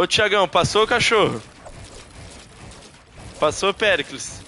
Ô Tiagão, passou o cachorro. Passou o Pericles.